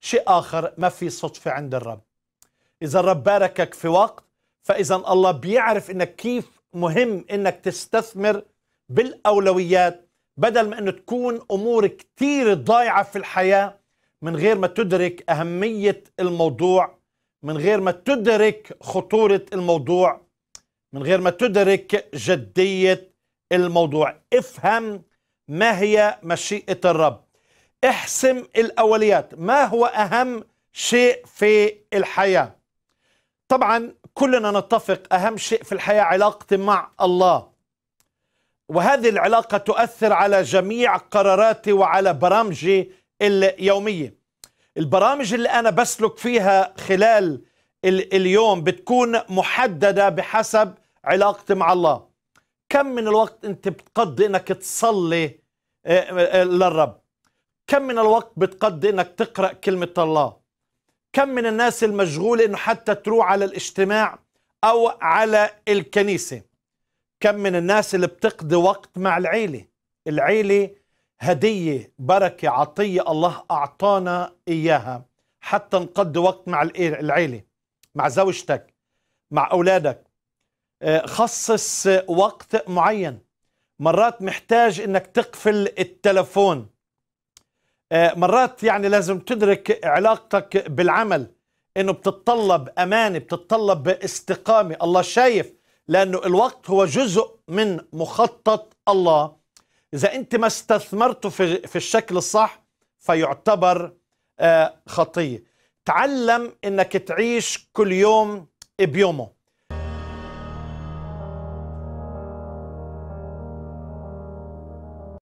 شيء آخر ما في صدفة عند الرب إذا الرب باركك في وقت فإذا الله بيعرف إنك كيف مهم إنك تستثمر بالأولويات بدل ما إنه تكون أمور كتير ضايعة في الحياة من غير ما تدرك أهمية الموضوع من غير ما تدرك خطورة الموضوع من غير ما تدرك جدية الموضوع افهم ما هي مشيئة الرب احسم الأوليات ما هو أهم شيء في الحياة طبعا كلنا نتفق أهم شيء في الحياة علاقتي مع الله وهذه العلاقة تؤثر على جميع قراراتي وعلى برامجي اليومية البرامج اللي أنا بسلك فيها خلال اليوم بتكون محددة بحسب علاقتي مع الله كم من الوقت أنت بتقضي أنك تصلي آه، آه، للرب كم من الوقت بتقضي انك تقرا كلمه الله كم من الناس المشغوله انه حتى تروح على الاجتماع او على الكنيسه كم من الناس اللي بتقضي وقت مع العيله العيله هديه بركه عطيه الله اعطانا اياها حتى نقضي وقت مع العيله مع زوجتك مع اولادك آه، خصص وقت معين مرات محتاج انك تقفل التلفون آه، مرات يعني لازم تدرك علاقتك بالعمل انه بتتطلب امانه بتتطلب استقامه الله شايف لانه الوقت هو جزء من مخطط الله اذا انت ما استثمرته في في الشكل الصح فيعتبر آه، خطيه تعلم انك تعيش كل يوم بيومه